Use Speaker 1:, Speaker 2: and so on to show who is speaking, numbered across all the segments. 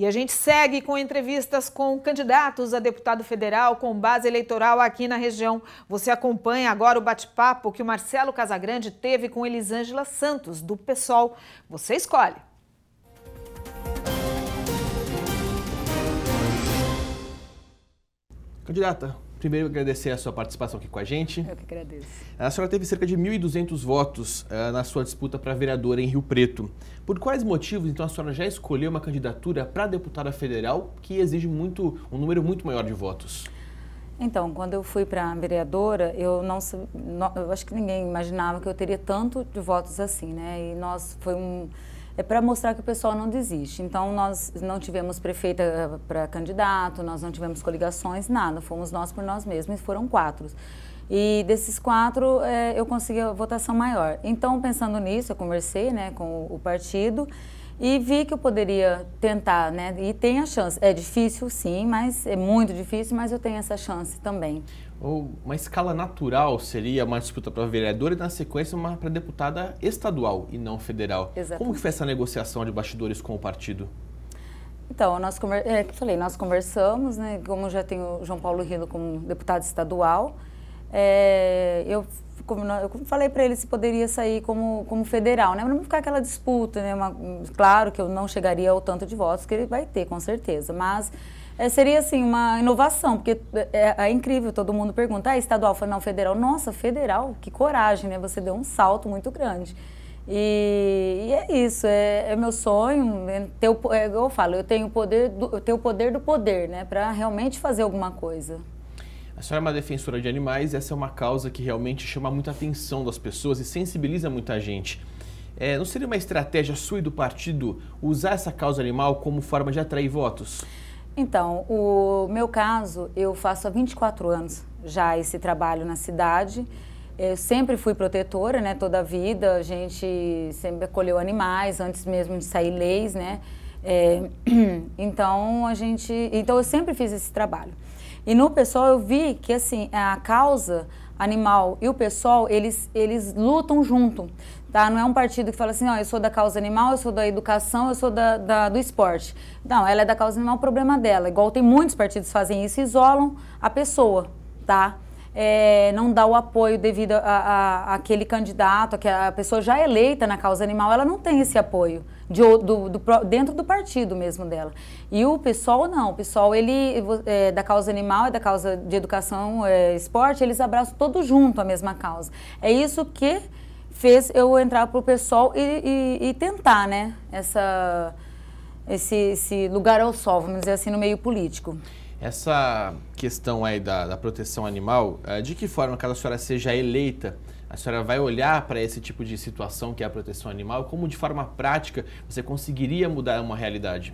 Speaker 1: E a gente segue com entrevistas com candidatos a deputado federal com base eleitoral aqui na região. Você acompanha agora o bate-papo que o Marcelo Casagrande teve com Elisângela Santos, do PSOL. Você escolhe.
Speaker 2: Candidata, Primeiro, agradecer a sua participação aqui com a gente. Eu que agradeço. A senhora teve cerca de 1.200 votos uh, na sua disputa para vereadora em Rio Preto. Por quais motivos, então, a senhora já escolheu uma candidatura para deputada federal que exige muito, um número muito maior de votos?
Speaker 1: Então, quando eu fui para vereadora, eu não, não, eu acho que ninguém imaginava que eu teria tanto de votos assim, né? E nós foi um é para mostrar que o pessoal não desiste. Então, nós não tivemos prefeita eh, para candidato, nós não tivemos coligações, nada. Fomos nós por nós mesmos, foram quatro. E desses quatro, é, eu consegui a votação maior. Então, pensando nisso, eu conversei né, com o partido e vi que eu poderia tentar, né? E tem a chance. É difícil, sim, mas é muito difícil, mas eu tenho essa chance também.
Speaker 2: Uma escala natural seria uma disputa para vereador e, na sequência, uma para deputada estadual e não federal. Exatamente. Como que foi essa negociação de bastidores com o partido?
Speaker 1: Então, nós, conver... é, falei, nós conversamos, né? Como já tenho o João Paulo Rindo como deputado estadual, é, eu eu falei para ele se poderia sair como, como federal, né? Para não ficar aquela disputa, né? Uma, claro que eu não chegaria ao tanto de votos que ele vai ter, com certeza, mas é, seria assim uma inovação, porque é, é, é incrível, todo mundo pergunta, ah, estadual, não, federal. Nossa, federal, que coragem, né? Você deu um salto muito grande. E, e é isso, é, é, meu sonho, é, ter o, é, eu falo, eu tenho, poder do, eu tenho o poder do poder, né? Para realmente fazer alguma coisa.
Speaker 2: A senhora é uma defensora de animais, essa é uma causa que realmente chama muita atenção das pessoas e sensibiliza muita gente. É, não seria uma estratégia sua e do partido usar essa causa animal como forma de atrair votos?
Speaker 1: Então, o meu caso, eu faço há 24 anos já esse trabalho na cidade. Eu sempre fui protetora, né, toda a vida, a gente sempre acolheu animais, antes mesmo de sair leis, né. É, então, a gente, então eu sempre fiz esse trabalho. E no pessoal eu vi que assim, a causa animal e o pessoal, eles, eles lutam junto. Tá? Não é um partido que fala assim, ó, eu sou da causa animal, eu sou da educação, eu sou da, da, do esporte. Não, ela é da causa animal, o problema dela. Igual tem muitos partidos que fazem isso isolam a pessoa, tá? é, não dá o apoio devido a, a, aquele candidato, que a pessoa já é eleita na causa animal, ela não tem esse apoio de, do, do, dentro do partido mesmo dela. E o pessoal não, o pessoal ele, é, da causa animal e da causa de educação é, esporte, eles abraçam todos junto a mesma causa. É isso que fez eu entrar para o pessoal e, e, e tentar, né, essa... Esse, esse, lugar ao sol, vamos dizer assim, no meio político.
Speaker 2: Essa questão aí da, da proteção animal, eh, de que forma, caso a senhora seja eleita, a senhora vai olhar para esse tipo de situação que é a proteção animal? Como, de forma prática, você conseguiria mudar uma realidade?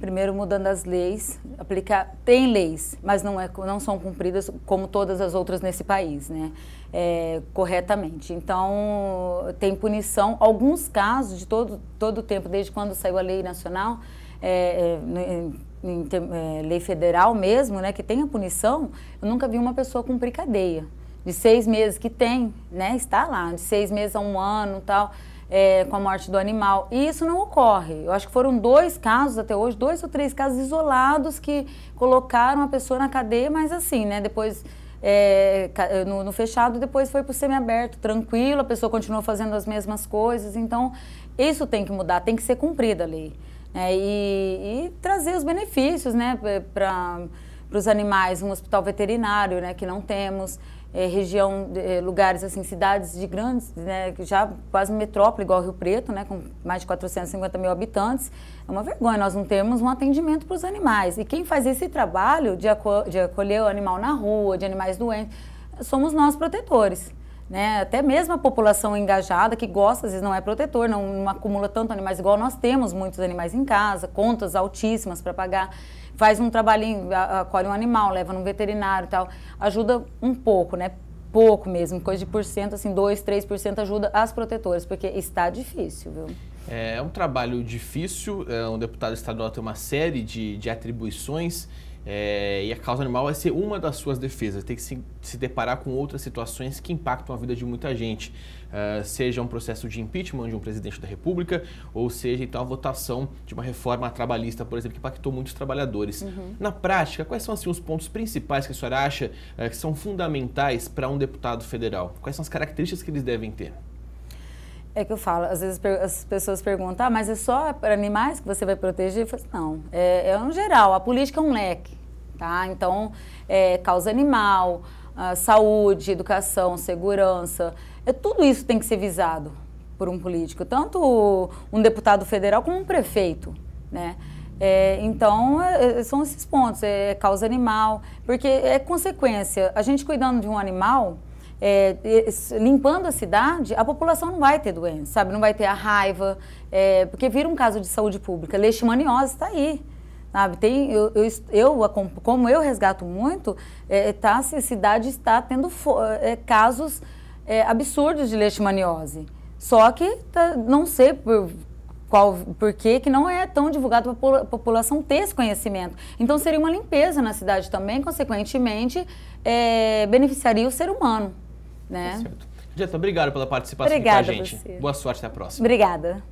Speaker 1: Primeiro, mudando as leis, aplicar. Tem leis, mas não, é, não são cumpridas como todas as outras nesse país, né? É, corretamente. Então, tem punição. Alguns casos, de todo, todo o tempo, desde quando saiu a lei nacional, é, no, em é, lei federal mesmo, né, que tem a punição, eu nunca vi uma pessoa cumprir cadeia. De seis meses que tem, né, está lá, de seis meses a um ano tal, é, com a morte do animal. E isso não ocorre. Eu acho que foram dois casos até hoje, dois ou três casos isolados que colocaram a pessoa na cadeia, mas assim, né, depois é, é no, no, fechado, depois foi para o semiaberto, tranquilo, a pessoa continuou fazendo as mesmas coisas. Então, isso tem que mudar, tem que ser cumprida a lei né? e, e, trazer os benefícios né? para os animais, um hospital veterinário né? que não temos, é, região, é, lugares assim, cidades de grandes, né, já quase metrópole, igual Rio Preto, né, com mais de 450 mil habitantes, é uma vergonha nós não temos um atendimento para os animais. E quem faz esse trabalho de, acolher o animal na rua, de animais doentes, somos nós protetores. Né? Até mesmo a população engajada que gosta, às vezes não é protetor, não, não acumula tanto animais igual nós temos muitos animais em casa, contas altíssimas para pagar, faz um trabalhinho, acolhe um animal, leva num veterinário e tal, ajuda um pouco, né? Pouco mesmo, coisa de porcento, assim, 2, 3% ajuda as protetoras, porque está difícil, viu?
Speaker 2: É, é um trabalho difícil, é, um deputado estadual tem uma série de, de atribuições é, e a causa animal vai ser uma das suas defesas. Tem que se, se deparar com outras situações que impactam a vida de muita gente, uh, seja um processo de impeachment de um presidente da República, ou seja, então a votação de uma reforma trabalhista, por exemplo, que impactou muitos trabalhadores. Uhum. Na prática, quais são assim, os pontos principais que a senhora acha uh, que são fundamentais para um deputado federal? Quais são as características que eles devem ter?
Speaker 1: É que eu falo, às vezes as pessoas perguntam, ah, mas é só para animais que você vai proteger? Eu falo, assim, não, é, é um geral, a política é um leque, tá? Então, é, causa animal, saúde, educação, segurança, é, tudo isso tem que ser visado por um político, tanto um deputado federal como um prefeito, né? É, então, é, é, são esses pontos, é causa animal, porque é consequência. A gente cuidando de um animal, é, limpando a cidade, a população não vai ter doença, sabe? Não vai ter a raiva, é, porque vira um caso de saúde pública. Leishmaniose está aí. Sabe? Tem, eu, eu, eu, como eu resgato muito, é, tá, a cidade está tendo é, casos é, absurdos de leishmaniose. Só que tá, não sei por, qual, por que, que não é tão divulgado para a população ter esse conhecimento. Então seria uma limpeza na cidade também, consequentemente, é, beneficiaria o ser humano. Tá né? Tá
Speaker 2: certo. obrigado pela participação Obrigada aqui com a gente. Você. Boa sorte, até a próxima.
Speaker 1: Obrigada.